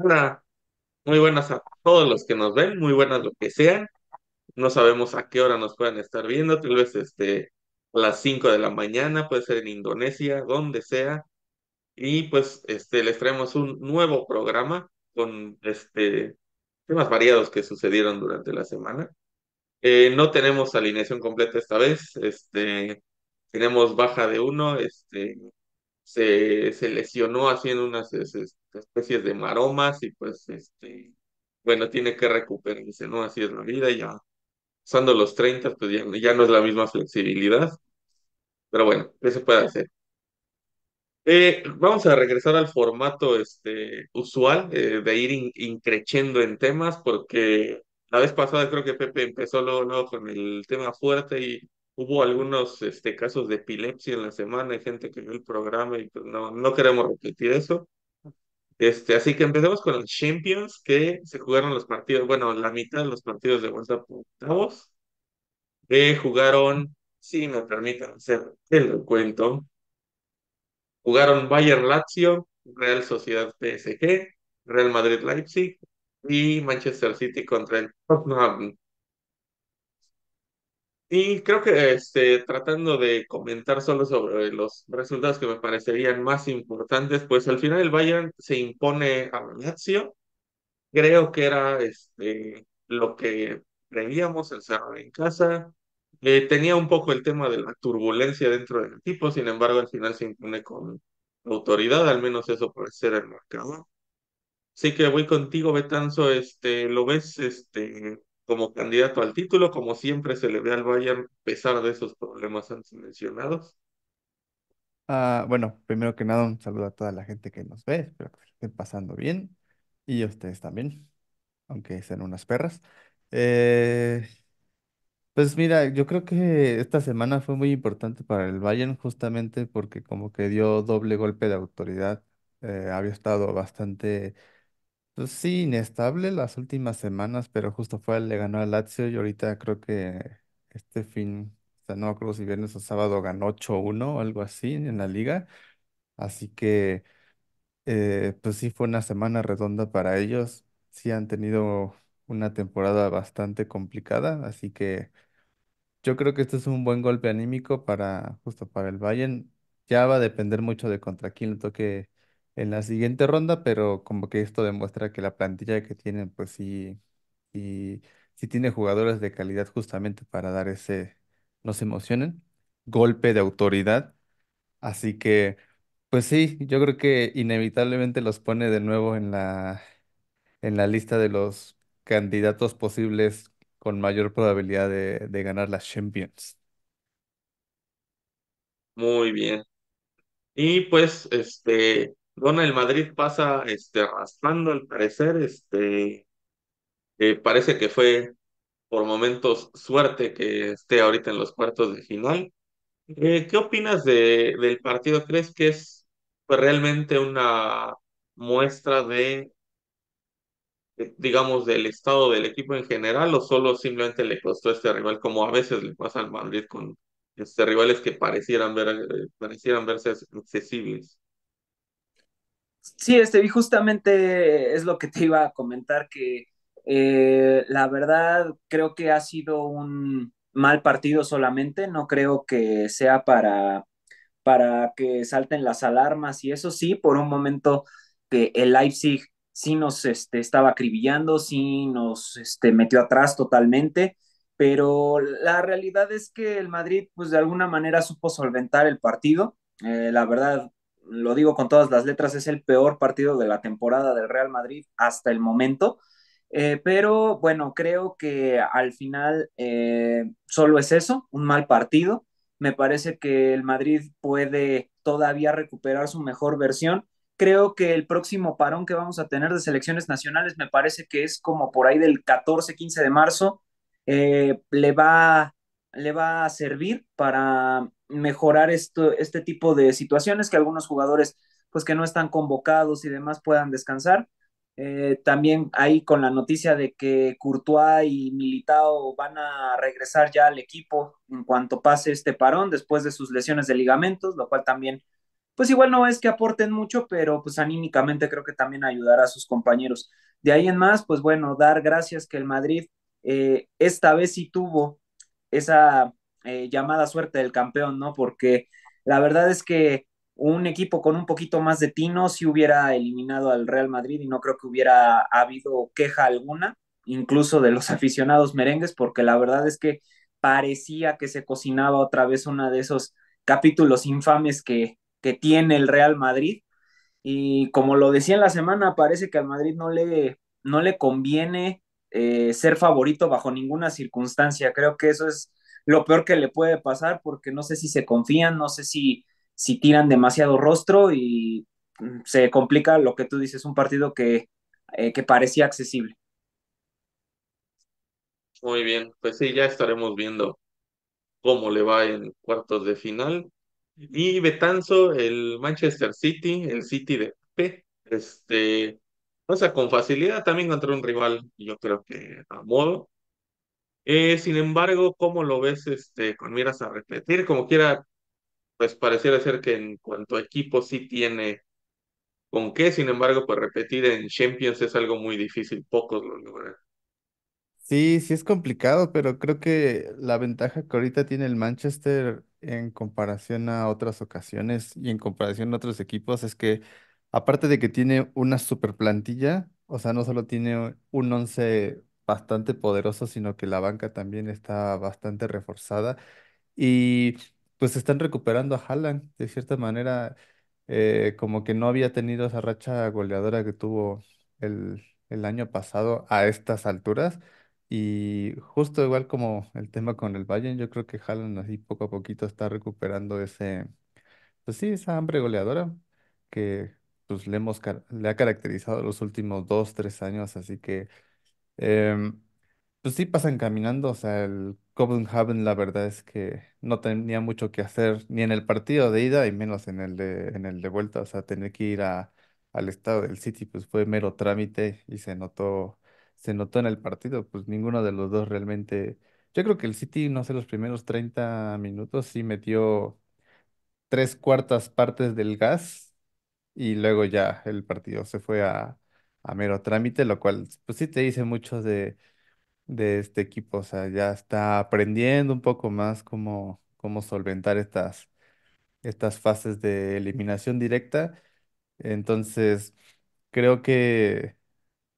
Hola, muy buenas a todos los que nos ven, muy buenas lo que sean. No sabemos a qué hora nos puedan estar viendo, tal vez este, a las 5 de la mañana, puede ser en Indonesia, donde sea. Y pues este, les traemos un nuevo programa con este, temas variados que sucedieron durante la semana. Eh, no tenemos alineación completa esta vez, este, tenemos baja de uno, este, se, se lesionó haciendo unas especies de maromas y pues, este, bueno, tiene que recuperarse, ¿no? Así es la vida, ya usando los 30, pues ya, no es la misma flexibilidad, pero bueno, ¿qué se puede hacer? Eh, vamos a regresar al formato este, usual eh, de ir increciendo en temas, porque la vez pasada creo que Pepe empezó luego, luego con el tema fuerte y hubo algunos este, casos de epilepsia en la semana, hay gente que vio el programa y pues, no, no queremos repetir eso. Este, así que empezamos con los Champions, que se jugaron los partidos, bueno, la mitad de los partidos de WhatsApp por octavos. jugaron, si me permiten hacer el cuento, jugaron Bayern Lazio, Real Sociedad PSG, Real Madrid Leipzig y Manchester City contra el Tottenham. Y creo que este, tratando de comentar solo sobre los resultados que me parecerían más importantes, pues al final el Bayern se impone a Lazio. Creo que era este, lo que el cerrar en casa. Eh, tenía un poco el tema de la turbulencia dentro del equipo, sin embargo al final se impone con autoridad, al menos eso puede ser el marcador. Así que voy contigo, Betanzo, este, ¿lo ves este, como candidato al título, como siempre se le ve al Bayern, a pesar de esos problemas antes mencionados. Ah, bueno, primero que nada, un saludo a toda la gente que nos ve, espero que estén pasando bien y a ustedes también, aunque sean unas perras. Eh, pues mira, yo creo que esta semana fue muy importante para el Bayern justamente porque como que dio doble golpe de autoridad, eh, había estado bastante pues sí, inestable las últimas semanas, pero justo fue, le ganó al Lazio y ahorita creo que este fin, o sea, no creo si viernes o sábado ganó 8-1 o algo así en la liga. Así que, eh, pues sí, fue una semana redonda para ellos. Sí han tenido una temporada bastante complicada, así que yo creo que este es un buen golpe anímico para justo para el Bayern. Ya va a depender mucho de contra quién le toque en la siguiente ronda, pero como que esto demuestra que la plantilla que tienen, pues sí, y sí tiene jugadores de calidad justamente para dar ese, no se emocionen, golpe de autoridad. Así que, pues sí, yo creo que inevitablemente los pone de nuevo en la, en la lista de los candidatos posibles con mayor probabilidad de, de ganar las Champions. Muy bien. Y pues, este, Dona el Madrid pasa este, arrastrando al parecer, este, parece que fue por momentos suerte que esté ahorita en los cuartos de final. Eh, ¿Qué opinas de, del partido? ¿Crees que es realmente una muestra de, eh, digamos, del estado del equipo en general o solo simplemente le costó este rival, como a veces le pasa al Madrid con este, rivales que parecieran, ver, eh, parecieran verse accesibles? Sí, este, justamente es lo que te iba a comentar, que eh, la verdad creo que ha sido un mal partido solamente, no creo que sea para, para que salten las alarmas y eso sí, por un momento que el Leipzig sí nos este, estaba acribillando, sí nos este, metió atrás totalmente, pero la realidad es que el Madrid pues de alguna manera supo solventar el partido, eh, la verdad lo digo con todas las letras, es el peor partido de la temporada del Real Madrid hasta el momento. Eh, pero bueno, creo que al final eh, solo es eso, un mal partido. Me parece que el Madrid puede todavía recuperar su mejor versión. Creo que el próximo parón que vamos a tener de selecciones nacionales me parece que es como por ahí del 14-15 de marzo. Eh, le, va, le va a servir para mejorar esto, este tipo de situaciones, que algunos jugadores pues que no están convocados y demás puedan descansar. Eh, también ahí con la noticia de que Courtois y Militao van a regresar ya al equipo en cuanto pase este parón después de sus lesiones de ligamentos, lo cual también, pues igual no es que aporten mucho, pero pues anímicamente creo que también ayudará a sus compañeros. De ahí en más, pues bueno, dar gracias que el Madrid eh, esta vez sí tuvo esa eh, llamada suerte del campeón, ¿no? Porque la verdad es que un equipo con un poquito más de tino si hubiera eliminado al Real Madrid y no creo que hubiera habido queja alguna, incluso de los aficionados merengues, porque la verdad es que parecía que se cocinaba otra vez uno de esos capítulos infames que, que tiene el Real Madrid. Y como lo decía en la semana, parece que al Madrid no le, no le conviene eh, ser favorito bajo ninguna circunstancia. Creo que eso es lo peor que le puede pasar porque no sé si se confían, no sé si, si tiran demasiado rostro y mm, se complica lo que tú dices, un partido que, eh, que parecía accesible. Muy bien, pues sí, ya estaremos viendo cómo le va en cuartos de final. Y Betanzo, el Manchester City, el City de P, este, o sea, con facilidad también contra un rival, yo creo que a modo, eh, sin embargo, ¿cómo lo ves este, con miras a repetir? Como quiera, pues pareciera ser que en cuanto a equipo sí tiene con qué, sin embargo, pues repetir en Champions es algo muy difícil, pocos lo logran. Sí, sí es complicado, pero creo que la ventaja que ahorita tiene el Manchester en comparación a otras ocasiones y en comparación a otros equipos es que aparte de que tiene una super plantilla, o sea, no solo tiene un once bastante poderoso, sino que la banca también está bastante reforzada. Y pues están recuperando a Haaland, de cierta manera, eh, como que no había tenido esa racha goleadora que tuvo el, el año pasado a estas alturas. Y justo igual como el tema con el Bayern, yo creo que Haaland así poco a poquito está recuperando ese, pues sí, esa hambre goleadora que pues le hemos, le ha caracterizado los últimos dos, tres años, así que Em, pues sí pasan caminando, o sea, el Copenhagen la verdad es que no tenía mucho que hacer ni en el partido de ida y menos en el de, en el de vuelta, o sea, tener que ir a, al estado del City pues fue mero trámite y se notó, se notó en el partido, pues ninguno de los dos realmente, yo creo que el City, no sé, los primeros 30 minutos sí metió tres cuartas partes del gas y luego ya el partido se fue a mero trámite, lo cual pues sí te dice mucho de, de este equipo, o sea, ya está aprendiendo un poco más cómo, cómo solventar estas, estas fases de eliminación directa. Entonces, creo que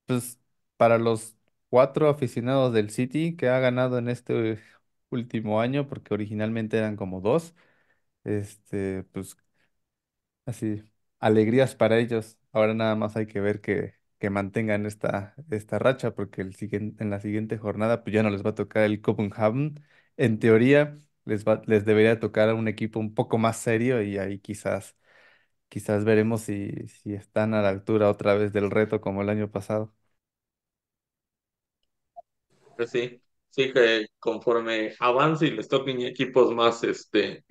pues para los cuatro aficionados del City que ha ganado en este último año, porque originalmente eran como dos, este, pues así, alegrías para ellos. Ahora nada más hay que ver que que mantengan esta, esta racha, porque el siguiente, en la siguiente jornada pues ya no les va a tocar el Copenhagen. En teoría, les, les debería tocar a un equipo un poco más serio y ahí quizás, quizás veremos si, si están a la altura otra vez del reto como el año pasado. Pues sí, sí que conforme avance y les toquen equipos más, este,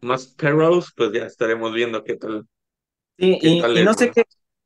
más perros, pues ya estaremos viendo qué tal. Sí, y no sé qué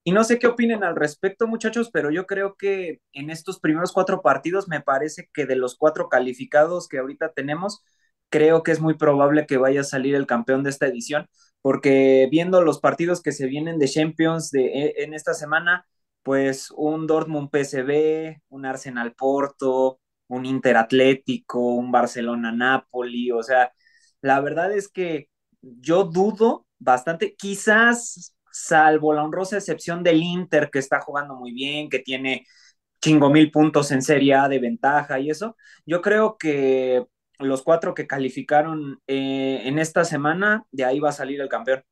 y no sé qué opinen al respecto, muchachos, pero yo creo que en estos primeros cuatro partidos me parece que de los cuatro calificados que ahorita tenemos, creo que es muy probable que vaya a salir el campeón de esta edición, porque viendo los partidos que se vienen de Champions de, eh, en esta semana, pues un Dortmund PSV, un Arsenal Porto, un Inter Atlético, un Barcelona Napoli, o sea, la verdad es que yo dudo bastante, quizás salvo la honrosa excepción del Inter, que está jugando muy bien, que tiene chingo mil puntos en Serie A de ventaja y eso, yo creo que los cuatro que calificaron eh, en esta semana, de ahí va a salir el campeón.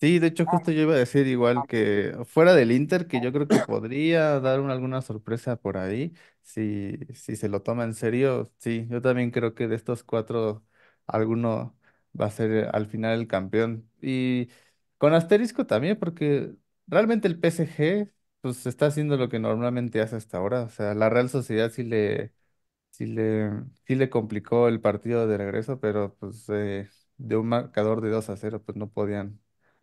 Sí, de hecho justo yo iba a decir igual que fuera del Inter, que yo creo que podría dar una, alguna sorpresa por ahí, si, si se lo toma en serio, sí, yo también creo que de estos cuatro, alguno va a ser al final el campeón. Y con asterisco también, porque realmente el PSG pues está haciendo lo que normalmente hace hasta ahora. O sea, la Real Sociedad sí le, sí le, sí le complicó el partido de regreso, pero pues eh, de un marcador de 2 a 0, pues no podían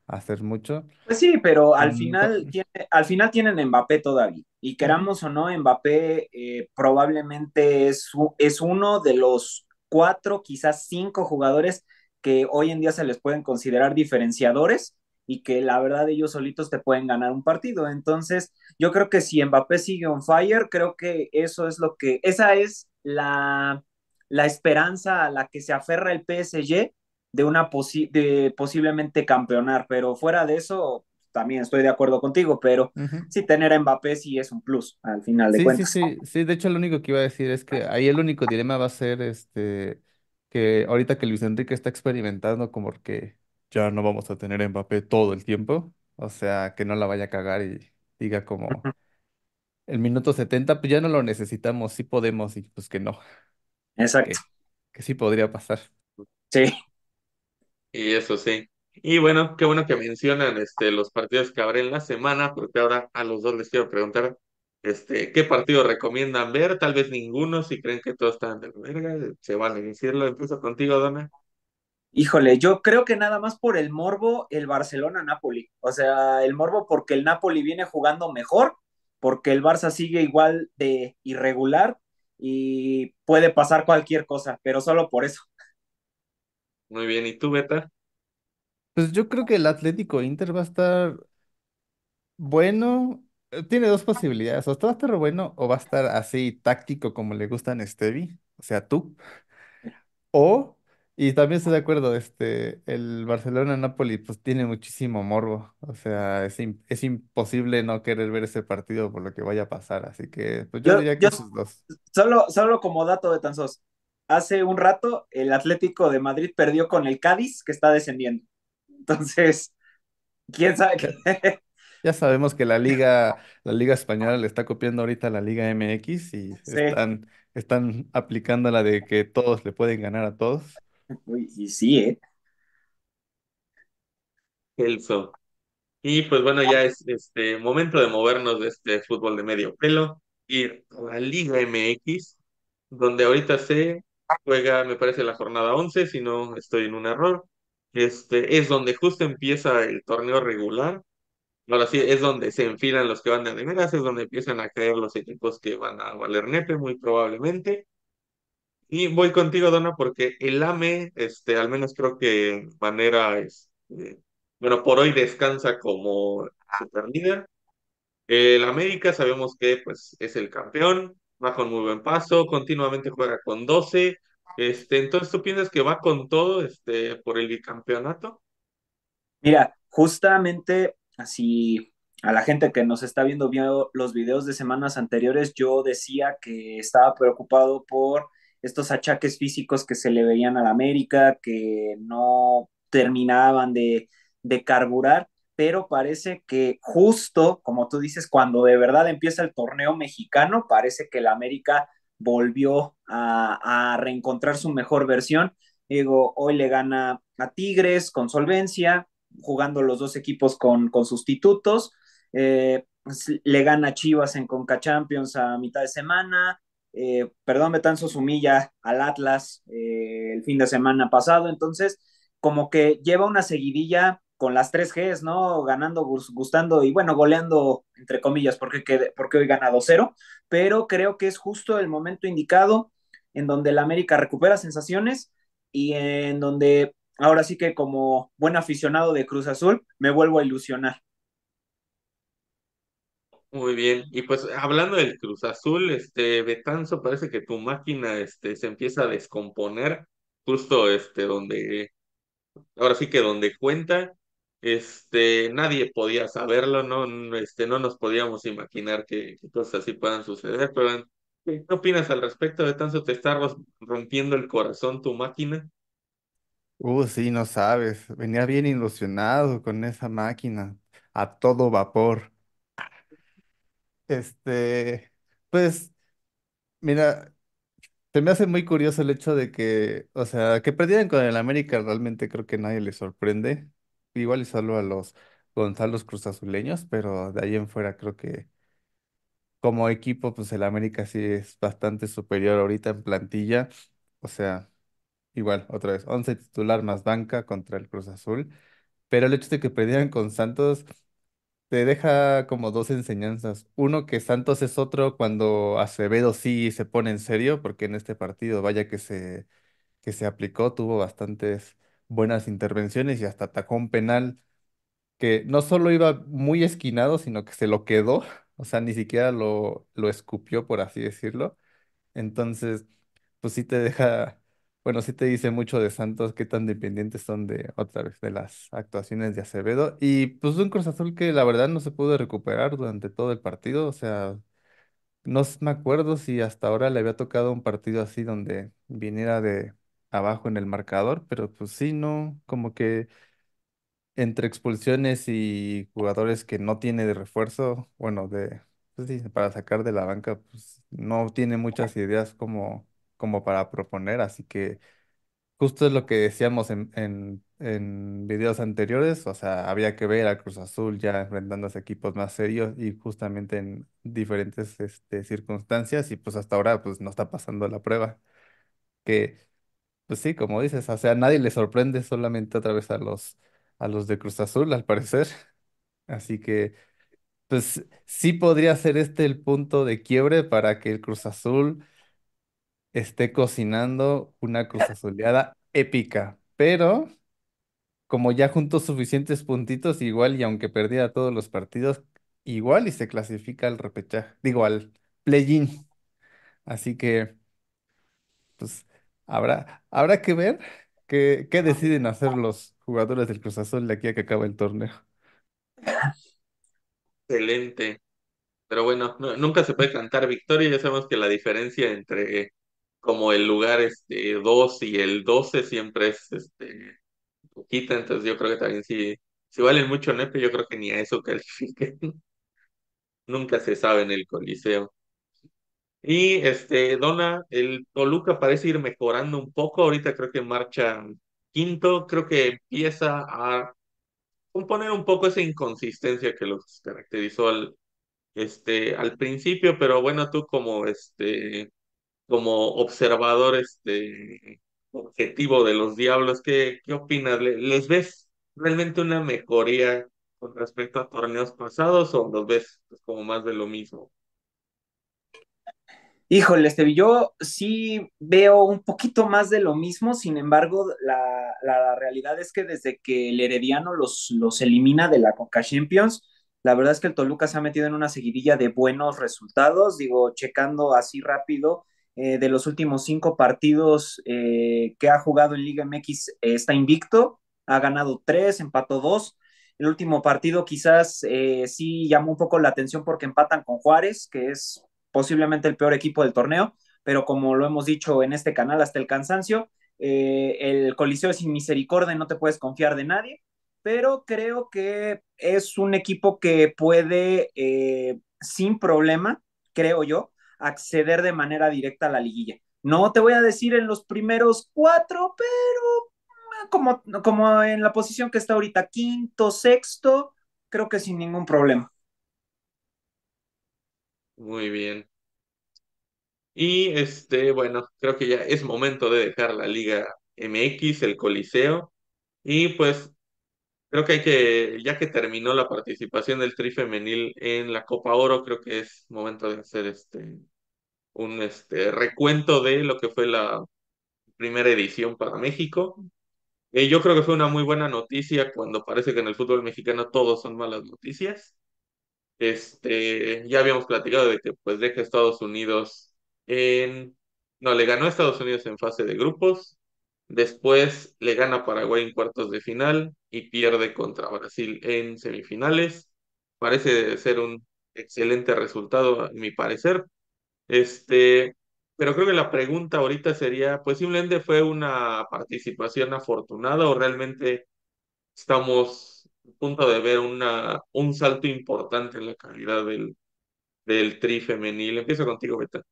hacer mucho. Pues sí, pero al mm, final, tiene, al final tienen Mbappé todavía. Y queramos o no, Mbappé eh, probablemente es, es uno de los cuatro, quizás cinco jugadores que hoy en día se les pueden considerar diferenciadores y que la verdad ellos solitos te pueden ganar un partido. Entonces, yo creo que si Mbappé sigue on fire, creo que eso es lo que, esa es la, la esperanza a la que se aferra el PSG de una de posiblemente campeonar, pero fuera de eso también estoy de acuerdo contigo, pero si sí tener a Mbappé sí es un plus al final de sí, cuentas. Sí, sí, sí, de hecho lo único que iba a decir es que ahí el único dilema va a ser este que ahorita que Luis Enrique está experimentando como que ya no vamos a tener Mbappé todo el tiempo. O sea, que no la vaya a cagar y diga como el minuto 70, pues ya no lo necesitamos, sí podemos y pues que no, Exacto. que, sí podría pasar. Sí. Y eso sí. Y bueno, qué bueno que mencionan este, los partidos que habrá en la semana, porque ahora a los dos les quiero preguntar, este, ¿qué partido recomiendan ver? Tal vez ninguno, si creen que todos están de la verga, se a decirlo. Empiezo contigo, Dona. Híjole, yo creo que nada más por el morbo, el Barcelona-Napoli. O sea, el morbo porque el Napoli viene jugando mejor, porque el Barça sigue igual de irregular y puede pasar cualquier cosa, pero solo por eso. Muy bien, ¿y tú, Beta? Pues yo creo que el Atlético Inter va a estar bueno. Eh, tiene dos posibilidades, o está va a estar bueno o va a estar así táctico como le gustan a Stevie, o sea, tú. O y también estoy de acuerdo, este, el Barcelona-Napoli pues tiene muchísimo morbo, o sea, es, es imposible no querer ver ese partido por lo que vaya a pasar, así que pues, yo diría que esos dos. solo, solo como dato de tan hace un rato el Atlético de Madrid perdió con el Cádiz que está descendiendo. Entonces, quién sabe. Ya, qué? ya sabemos que la liga, la liga española le está copiando ahorita la Liga MX y están, están aplicando la de que todos le pueden ganar a todos y sí, ¿eh? el Y pues bueno, ya es este momento de movernos de este fútbol de medio pelo, ir a la Liga MX, donde ahorita se juega, me parece, la jornada 11, si no estoy en un error. Este es donde justo empieza el torneo regular. Ahora sí, es donde se enfilan los que van de primeras, es donde empiezan a caer los equipos que van a valer muy probablemente. Y voy contigo, Dona, porque el AME, este, al menos creo que manera, es, este, bueno, por hoy descansa como super líder. El América sabemos que pues, es el campeón, va con muy buen paso, continuamente juega con 12. Este, entonces, ¿tú piensas que va con todo este, por el bicampeonato? Mira, justamente así a la gente que nos está viendo, viendo los videos de semanas anteriores, yo decía que estaba preocupado por estos achaques físicos que se le veían al América, que no terminaban de, carburar, pero parece que justo, como tú dices, cuando de verdad empieza el torneo mexicano, parece que la América volvió a, reencontrar su mejor versión. Digo, hoy le gana a Tigres con solvencia, jugando los dos equipos con, sustitutos. Eh, pues, le gana Chivas en Conca Champions a mitad de semana, eh, perdón, su Sumilla al Atlas eh, el fin de semana pasado, entonces como que lleva una seguidilla con las tres Gs, ¿no? Ganando, gustando y bueno, goleando, entre comillas, porque, porque hoy ganado cero. pero creo que es justo el momento indicado en donde la América recupera sensaciones y en donde ahora sí que como buen aficionado de Cruz Azul me vuelvo a ilusionar. Muy bien, y pues hablando del Cruz Azul, este Betanzo parece que tu máquina este, se empieza a descomponer justo este donde, ahora sí que donde cuenta, este nadie podía saberlo, no, este, no nos podíamos imaginar que, cosas así puedan suceder, pero ¿qué opinas al respecto, Betanzo? ¿Te está rompiendo el corazón tu máquina? Uh, sí, no sabes, venía bien ilusionado con esa máquina, a todo vapor este, pues, mira, se me hace muy curioso el hecho de que, o sea, que perdieran con el América realmente creo que nadie les sorprende. Igual y solo a los Cruz Cruzazuleños, pero de ahí en fuera creo que como equipo, pues el América sí es bastante superior ahorita en plantilla. O sea, igual, otra vez, 11 titular más banca contra el Cruz Azul. Pero el hecho de que perdieran con Santos te deja como dos enseñanzas. Uno, que Santos es otro cuando Acevedo sí se pone en serio, porque en este partido, vaya que se, que se aplicó, tuvo bastantes buenas intervenciones y hasta atacó un penal que no solo iba muy esquinado, sino que se lo quedó, o sea, ni siquiera lo, lo escupió, por así decirlo. Entonces, pues sí te deja bueno, sí te dice mucho de Santos, qué tan dependientes son de, otra vez, de las actuaciones de Acevedo. Y pues un Cruz Azul que la verdad no se pudo recuperar durante todo el partido. O sea, no me acuerdo si hasta ahora le había tocado un partido así donde viniera de abajo en el marcador, pero pues sí, no, como que entre expulsiones y jugadores que no tiene de refuerzo, bueno, de, pues, para sacar de la banca, pues no tiene muchas ideas como como para proponer, así que justo es lo que decíamos en, en, videos anteriores, o sea, había que ver a Cruz Azul ya enfrentándose a equipos más serios y justamente en diferentes este, circunstancias y pues hasta ahora pues no está pasando la prueba, que pues sí, como dices, o sea, a nadie le sorprende solamente otra a los, a los de Cruz Azul, al parecer, así que pues sí podría ser este el punto de quiebre para que el Cruz Azul esté cocinando una cosa soleada épica, pero como ya juntó suficientes puntitos, igual y aunque perdiera todos los partidos, igual y se clasifica al repechaje, digo al play-in. Así que, pues, habrá, habrá que ver qué, qué deciden hacer los jugadores del Cruz Azul de aquí a que acabe el torneo. Excelente. Pero bueno, nunca se puede cantar victoria. Ya sabemos que la diferencia entre como el lugar este 2 y el 12 siempre es este poquita, entonces yo creo que también si, si valen mucho nepe, yo creo que ni a eso califiquen. Nunca se sabe en el Coliseo. Y este, Dona, el Toluca parece ir mejorando un poco, ahorita creo que marcha quinto, creo que empieza a componer un poco esa inconsistencia que los caracterizó al, este, al principio, pero bueno, tú como este como observador este, objetivo de los diablos, ¿qué, qué opinas? ¿Les ves realmente una mejoría con respecto a torneos pasados o los ves pues, como más de lo mismo? Híjole, este, yo sí veo un poquito más de lo mismo, sin embargo, la, la realidad es que desde que el Herediano los, los elimina de la Coca Champions, la verdad es que el Toluca se ha metido en una seguidilla de buenos resultados, digo, checando así rápido, eh, de los últimos cinco partidos eh, que ha jugado en Liga MX eh, está invicto, ha ganado tres, empató dos. El último partido quizás sí llamó un poco la atención porque empatan con Juárez, que es posiblemente el peor equipo del torneo, pero como lo hemos dicho en este canal hasta el cansancio, el Coliseo es sin misericordia, no te puedes confiar de nadie, pero creo que es un equipo que puede sin problema, creo yo, acceder de manera directa a la liguilla. No te voy a decir en los primeros cuatro, pero ah, como, como en la posición que está ahorita, quinto, sexto, creo que sin ningún problema. Muy bien. Y este, bueno, creo que ya es momento de dejar la Liga MX, el Coliseo. Y pues creo que hay que, ya que terminó la participación del Tri Femenil en la Copa Oro, creo que es momento de hacer este un este, recuento de lo que fue la primera edición para México. Eh, yo creo que fue una muy buena noticia cuando parece que en el fútbol mexicano todos son malas noticias. Este, ya habíamos platicado de que pues deja Estados Unidos en... No, le ganó a Estados Unidos en fase de grupos, después le gana a Paraguay en cuartos de final y pierde contra Brasil en semifinales. Parece ser un excelente resultado, a mi parecer, este, pero creo que la pregunta ahorita sería, pues si simplemente fue una participación afortunada o realmente estamos a punto de ver una, un salto importante en la calidad del, del tri femenil. Empiezo contigo, Beta.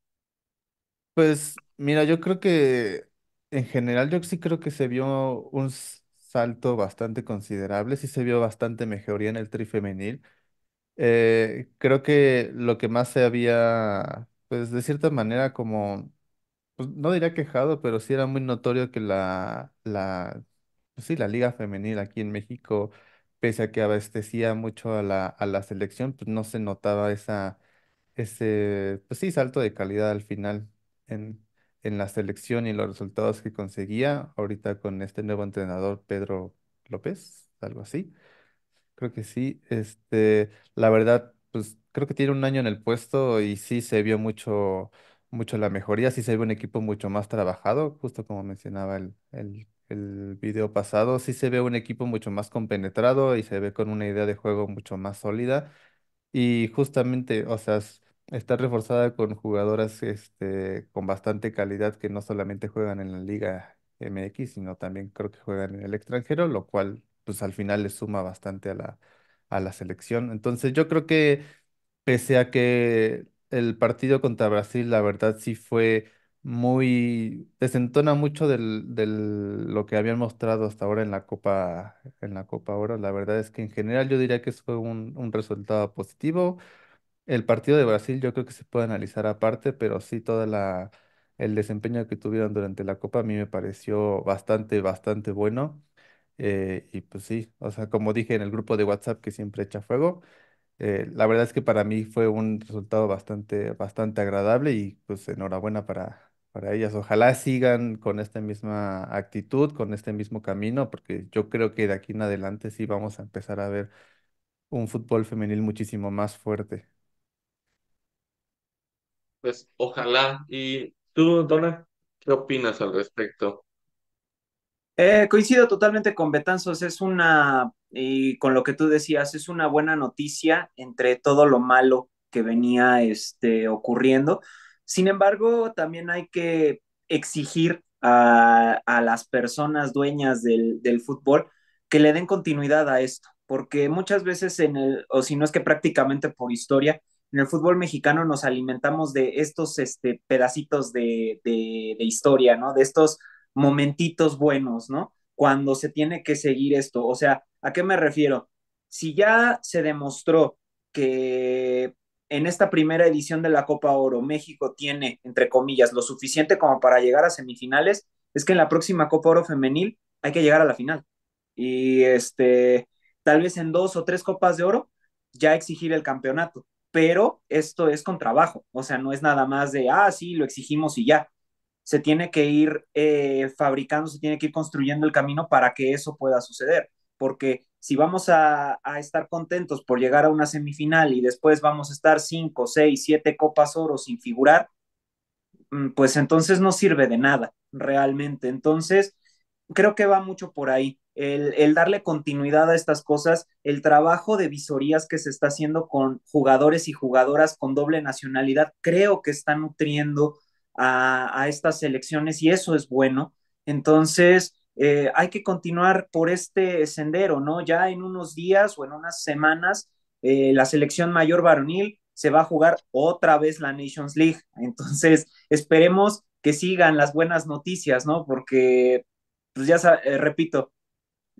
Pues mira, yo creo que en general yo sí creo que se vio un salto bastante considerable, sí se vio bastante mejoría en el tri femenil. Eh, creo que lo que más se había pues de cierta manera como, pues, no diría quejado, pero sí era muy notorio que la, la, pues sí, la liga femenil aquí en México, pese a que abastecía mucho a la, selección, pues no se notaba esa, ese, pues sí, salto de calidad al final en, en la selección y los resultados que conseguía ahorita con este nuevo entrenador, Pedro López, algo así. Creo que sí, este, la verdad pues creo que tiene un año en el puesto y sí se vio mucho, mucho la mejoría, sí se ve un equipo mucho más trabajado, justo como mencionaba el, el, el video pasado, sí se ve un equipo mucho más compenetrado y se ve con una idea de juego mucho más sólida. Y justamente, o sea, está reforzada con jugadoras este, con bastante calidad que no solamente juegan en la Liga MX, sino también creo que juegan en el extranjero, lo cual pues al final le suma bastante a la, a la selección. Entonces yo creo que pese a que el partido contra Brasil, la verdad sí fue muy, desentona mucho del, lo que habían mostrado hasta ahora en la Copa, en la Copa Oro. La verdad es que en general yo diría que fue un, resultado positivo. El partido de Brasil yo creo que se puede analizar aparte, pero sí toda la el desempeño que tuvieron durante la Copa a mí me pareció bastante, bastante bueno. Eh, y pues sí, o sea, como dije en el grupo de WhatsApp que siempre echa fuego, eh, la verdad es que para mí fue un resultado bastante, bastante agradable y pues enhorabuena para, para ellas. Ojalá sigan con esta misma actitud, con este mismo camino, porque yo creo que de aquí en adelante sí vamos a empezar a ver un fútbol femenil muchísimo más fuerte. Pues ojalá. ¿Y tú, Dona, qué opinas al respecto? Eh, coincido totalmente con Betanzos, es una, y con lo que tú decías, es una buena noticia entre todo lo malo que venía este, ocurriendo. Sin embargo, también hay que exigir a, las personas dueñas del, fútbol que le den continuidad a esto, porque muchas veces en el, o si no es que prácticamente por historia, en el fútbol mexicano nos alimentamos de estos este, pedacitos de, de historia, ¿no? De estos momentitos buenos, ¿no? Cuando se tiene que seguir esto. O sea, ¿a qué me refiero? Si ya se demostró que en esta primera edición de la Copa Oro México tiene, entre comillas, lo suficiente como para llegar a semifinales, es que en la próxima Copa Oro femenil hay que llegar a la final. Y este, tal vez en dos o tres copas de oro ya exigir el campeonato, pero esto es con trabajo, o sea, no es nada más de, ah, sí, lo exigimos y ya se tiene que ir eh, fabricando, se tiene que ir construyendo el camino para que eso pueda suceder. Porque si vamos a, estar contentos por llegar a una semifinal y después vamos a estar 5, 6, 7 copas oro sin figurar, mm, pues entonces no sirve de nada realmente. Entonces, creo que va mucho por ahí. El, el, darle continuidad a estas cosas, el trabajo de visorías que se está haciendo con jugadores y jugadoras con doble nacionalidad, creo que está nutriendo a, estas elecciones y eso es bueno. Entonces, eh, hay que continuar por este sendero, ¿no? Ya en unos días o en unas semanas, eh, la selección mayor varonil se va a jugar otra vez la Nations League. Entonces, esperemos que sigan las buenas noticias, ¿no? Porque, pues ya eh, repito,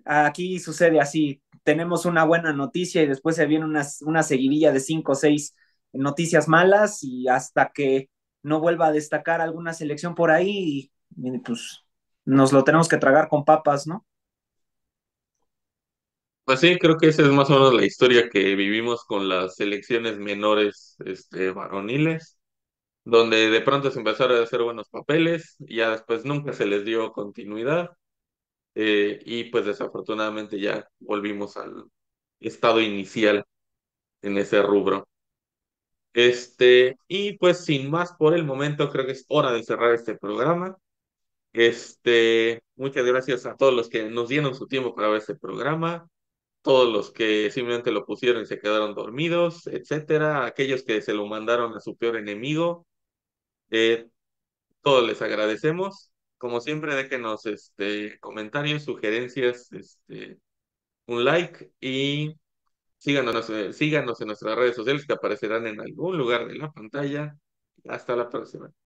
aquí sucede así, tenemos una buena noticia y después se viene unas una seguidilla de cinco o seis noticias malas y hasta que no vuelva a destacar alguna selección por ahí y, pues nos lo tenemos que tragar con papas, ¿no? Pues sí, creo que esa es más o menos la historia que vivimos con las selecciones menores este, varoniles, donde de pronto se empezaron a hacer buenos papeles, y ya después nunca se les dio continuidad, eh, y pues desafortunadamente ya volvimos al estado inicial en ese rubro. Este, y pues sin más por el momento, creo que es hora de cerrar este programa. Este, muchas gracias a todos los que nos dieron su tiempo para ver este programa, todos los que simplemente lo pusieron y se quedaron dormidos, etcétera, aquellos que se lo mandaron a su peor enemigo. Eh, todos les agradecemos. Como siempre, déjenos este, comentarios, sugerencias, este, un like y eh, síganos, en nuestras redes sociales que aparecerán en algún lugar de la pantalla. Hasta la próxima.